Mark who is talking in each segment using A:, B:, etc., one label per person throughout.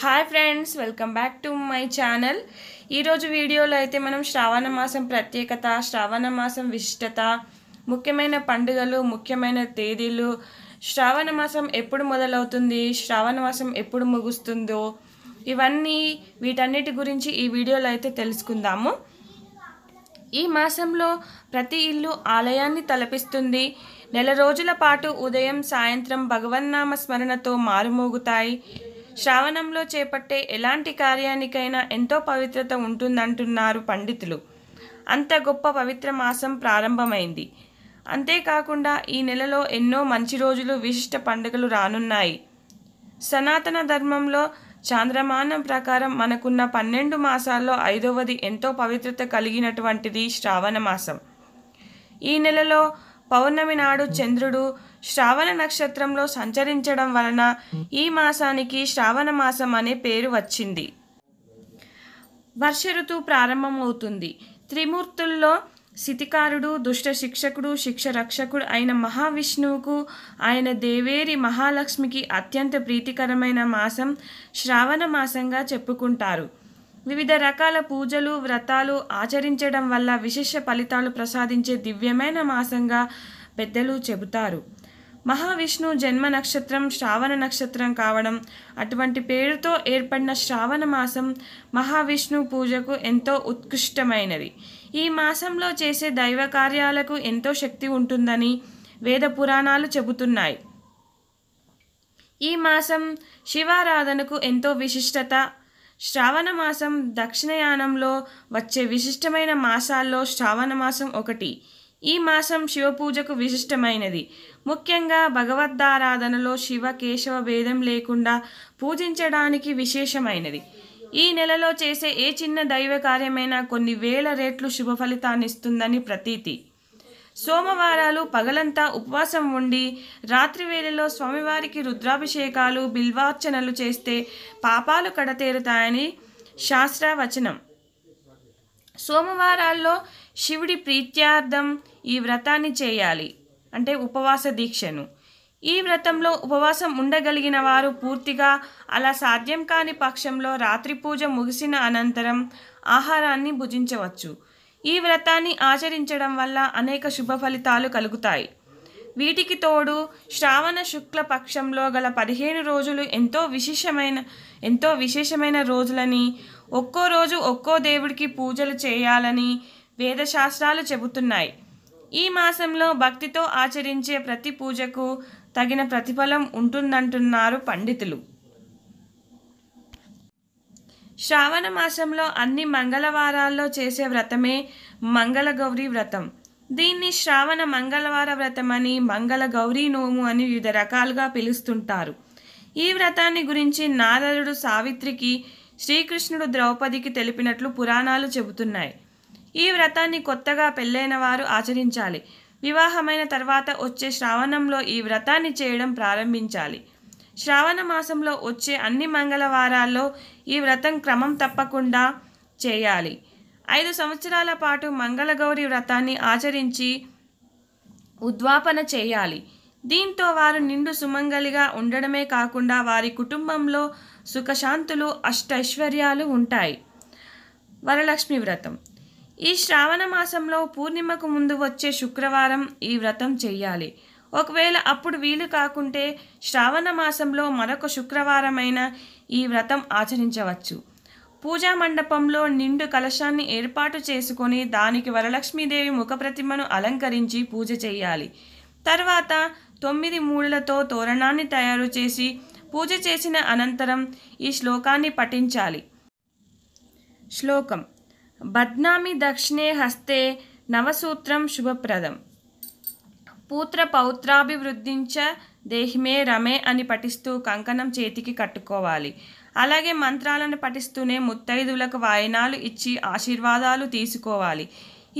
A: hi friends welcome back to my channel ఈరోజు వీడియోలో అయితే మనం శ్రావణ మాసం ప్రత్యేకత శ్రావణ మాసం విశిష్టత ముఖ్యమైన పండుగలు ముఖ్యమైన తేదీలు శ్రావణ మాసం ఎప్పుడు మొదలవుతుంది శ్రావణ మాసం ఎప్పుడు ముగుస్తుందో ఇవన్నీ వీటన్నిటి గురించి ఈ వీడియోలో అయితే తెలుసుకుందాము ఈ మాసంలో ప్రతి ఇల్లు ఆలయాన్ని తలపిస్తుంది నెల రోజుల పాటు ఉదయం సాయంత్రం భగవన్నామ స్మరణతో మారుమోగుతాయి శ్రావణంలో చేపట్టే ఎలాంటి కార్యానికైనా ఎంతో పవిత్రత ఉంటుందంటున్నారు పండితులు అంత గొప్ప పవిత్ర మాసం ప్రారంభమైంది అంతేకాకుండా ఈ నెలలో ఎన్నో మంచి రోజులు విశిష్ట పండుగలు రానున్నాయి సనాతన ధర్మంలో చాంద్రమానం ప్రకారం మనకున్న పన్నెండు మాసాల్లో ఐదవది ఎంతో పవిత్రత కలిగినటువంటిది శ్రావణ మాసం ఈ నెలలో పౌర్ణమి నాడు చంద్రుడు శ్రావణ నక్షత్రంలో సంచరించడం వలన ఈ మాసానికి శ్రావణ మాసం అనే పేరు వచ్చింది వర్ష ఋతువు ప్రారంభమవుతుంది త్రిమూర్తుల్లో శితికారుడు దుష్ట శిక్షకుడు శిక్ష రక్షకుడు అయిన మహావిష్ణువుకు ఆయన దేవేరి మహాలక్ష్మికి అత్యంత ప్రీతికరమైన మాసం శ్రావణ మాసంగా చెప్పుకుంటారు వివిధ రకాల పూజలు వ్రతాలు ఆచరించడం వల్ల విశేష ఫలితాలు ప్రసాదించే దివ్యమైన మాసంగా పెద్దలు చెబుతారు మహావిష్ణు జన్మ నక్షత్రం శ్రావణ నక్షత్రం కావడం అటువంటి పేరుతో ఏర్పడిన శ్రావణ మాసం మహావిష్ణు పూజకు ఎంతో ఉత్కృష్టమైనది ఈ మాసంలో చేసే దైవ కార్యాలకు ఎంతో శక్తి ఉంటుందని వేద పురాణాలు చెబుతున్నాయి ఈ మాసం శివారాధనకు ఎంతో విశిష్టత శ్రావణ మాసం దక్షిణయానంలో వచ్చే విశిష్టమైన మాసాల్లో శ్రావణ మాసం ఒకటి ఈ మాసం శివపూజకు విశిష్టమైనది ముఖ్యంగా భగవద్ధారాధనలో శివ కేశవ భేదం లేకుండా పూజించడానికి విశేషమైనది ఈ నెలలో చేసే ఏ చిన్న దైవ కార్యమైనా కొన్ని వేల రేట్లు శుభ ఫలితాన్నిస్తుందని ప్రతీతి సోమవారాలు పగలంతా ఉపవాసం ఉండి రాత్రి వేళలో స్వామివారికి రుద్రాభిషేకాలు బిల్వార్చనలు చేస్తే పాపాలు కడతేరుతాయని శాస్త్రవచనం సోమవారాల్లో శివుడి ప్రీత్యార్థం ఈ వ్రతాన్ని చేయాలి అంటే ఉపవాస దీక్షను ఈ వ్రతంలో ఉపవాసం ఉండగలిగిన వారు పూర్తిగా అలా సాధ్యం కాని పక్షంలో రాత్రి పూజ ముగిసిన అనంతరం ఆహారాన్ని భుజించవచ్చు ఈ వ్రతాన్ని ఆచరించడం వల్ల అనేక శుభ ఫలితాలు కలుగుతాయి వీటికి తోడు శ్రావణ శుక్ల పక్షంలో గల పదిహేను రోజులు ఎంతో విశేషమైన ఎంతో విశేషమైన రోజులని ఒక్కో రోజు ఒక్కో దేవుడికి పూజలు చేయాలని వేదశాస్త్రాలు చెబుతున్నాయి ఈ మాసంలో భక్తితో ఆచరించే ప్రతి పూజకు తగిన ప్రతిఫలం ఉంటుందంటున్నారు పండితులు శ్రావణ మాసంలో అన్ని మంగళవారాల్లో చేసే వ్రతమే మంగళగౌరి వ్రతం దీన్ని శ్రావణ మంగళవార వ్రతం అని మంగళ గౌరీ నోము అని వివిధ రకాలుగా పిలుస్తుంటారు ఈ వ్రతాన్ని గురించి నారదుడు సావిత్రికి శ్రీకృష్ణుడు ద్రౌపదికి తెలిపినట్లు పురాణాలు చెబుతున్నాయి ఈ వ్రతాన్ని కొత్తగా పెళ్ళైన వారు ఆచరించాలి వివాహమైన తర్వాత వచ్చే శ్రావణంలో ఈ వ్రతాన్ని చేయడం ప్రారంభించాలి శ్రావణ మాసంలో వచ్చే అన్ని మంగళవారాల్లో ఈ వ్రతం క్రమం తప్పకుండా చేయాలి ఐదు సంవత్సరాల పాటు మంగళగౌరి వ్రతాన్ని ఆచరించి ఉద్వాపన చేయాలి దీంతో వారు నిండు సుమంగలిగా ఉండడమే కాకుండా వారి కుటుంబంలో సుఖశాంతులు అష్టైశ్వర్యాలు ఉంటాయి వరలక్ష్మి వ్రతం ఈ శ్రావణ మాసంలో పూర్ణిమకు ముందు వచ్చే శుక్రవారం ఈ వ్రతం చేయాలి ఒకవేళ అప్పుడు వీలు కాకుంటే శ్రావణ మాసంలో మరొక శుక్రవారమైన ఈ వ్రతం ఆచరించవచ్చు పూజా మండపంలో నిండు కలశాన్ని ఏర్పాటు చేసుకొని దానికి వరలక్ష్మీదేవి ప్రతిమను అలంకరించి పూజ చేయాలి తర్వాత తొమ్మిది మూడులతో తోరణాన్ని తయారు చేసి పూజ చేసిన అనంతరం ఈ శ్లోకాన్ని పఠించాలి శ్లోకం బద్నామి దక్షిణే హస్తే నవసూత్రం శుభప్రదం పూత్ర పౌత్రాభివృద్ధించ దేహమే రమే అని పఠిస్తూ కంకణం చేతికి కట్టుకోవాలి అలాగే మంత్రాలను పఠిస్తూనే ముత్తైదులకు వాయనాలు ఇచ్చి ఆశీర్వాదాలు తీసుకోవాలి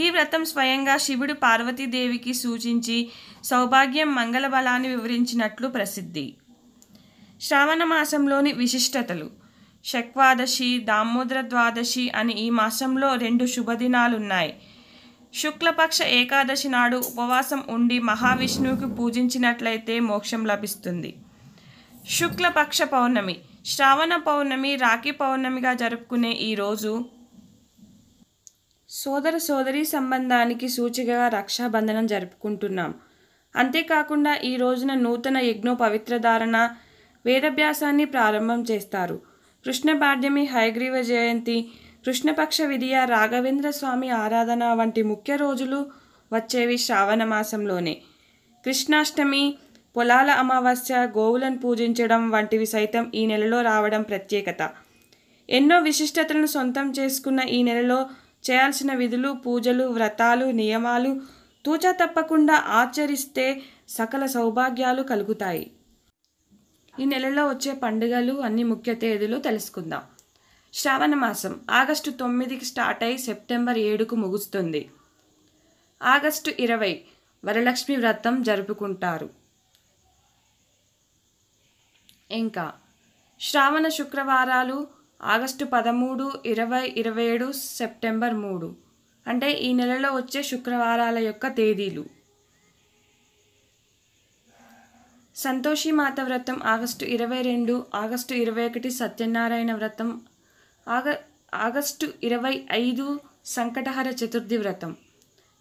A: ఈ వ్రతం స్వయంగా శివుడు పార్వతీదేవికి సూచించి సౌభాగ్యం మంగళబలాన్ని వివరించినట్లు ప్రసిద్ధి శ్రావణ మాసంలోని విశిష్టతలు శక్వాదశి దామోదర ద్వాదశి అని ఈ మాసంలో రెండు శుభదినాలున్నాయి శుక్లపక్ష ఏకాదశి నాడు ఉపవాసం ఉండి మహావిష్ణువుకి పూజించినట్లయితే మోక్షం లభిస్తుంది శుక్లపక్ష పౌర్ణమి శ్రావణ పౌర్ణమి రాఖీ పౌర్ణమిగా జరుపుకునే ఈ రోజు సోదర సోదరి సంబంధానికి సూచికగా రక్షాబంధనం జరుపుకుంటున్నాం అంతేకాకుండా ఈ రోజున నూతన యజ్ఞో పవిత్రధారణ వేదభ్యాసాన్ని ప్రారంభం చేస్తారు కృష్ణ పాడ్యమి హయగ్రీవ జయంతి కృష్ణపక్ష విధియ రాఘవేంద్ర స్వామి ఆరాధన వంటి ముఖ్య రోజులు వచ్చేవి శ్రావణ మాసంలోనే కృష్ణాష్టమి పొలాల అమావాస్య గోవులను పూజించడం వంటివి సైతం ఈ నెలలో రావడం ప్రత్యేకత ఎన్నో విశిష్టతలను సొంతం చేసుకున్న ఈ నెలలో చేయాల్సిన విధులు పూజలు వ్రతాలు నియమాలు తూచా తప్పకుండా ఆచరిస్తే సకల సౌభాగ్యాలు కలుగుతాయి ఈ నెలలో వచ్చే పండుగలు అన్ని ముఖ్య తేదీలు తెలుసుకుందాం శ్రావణ మాసం ఆగస్టు తొమ్మిదికి స్టార్ట్ అయి సెప్టెంబర్ ఏడుకు ముగుస్తుంది ఆగస్టు ఇరవై వరలక్ష్మి వ్రతం జరుపుకుంటారు ఇంకా శ్రావణ శుక్రవారాలు ఆగస్టు పదమూడు ఇరవై ఇరవై ఏడు సెప్టెంబర్ మూడు అంటే ఈ నెలలో వచ్చే శుక్రవారాల యొక్క తేదీలు సంతోషి మాత వ్రతం ఆగస్టు ఇరవై రెండు ఆగస్టు ఇరవై ఒకటి సత్యనారాయణ వ్రతం ఆగ ఆగస్టు ఇరవై ఐదు సంకటహర చతుర్థి వ్రతం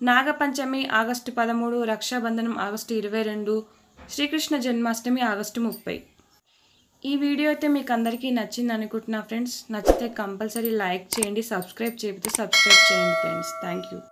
A: నాగపంచమి ఆగస్టు పదమూడు రక్షాబంధనం ఆగస్టు ఇరవై రెండు శ్రీకృష్ణ జన్మాష్టమి ఆగస్టు ముప్పై ఈ వీడియో అయితే మీకు అందరికీ నచ్చింది అనుకుంటున్నా ఫ్రెండ్స్ నచ్చితే కంపల్సరీ లైక్ చేయండి సబ్స్క్రైబ్ చేపితే సబ్స్క్రైబ్ చేయండి ఫ్రెండ్స్ థ్యాంక్ యూ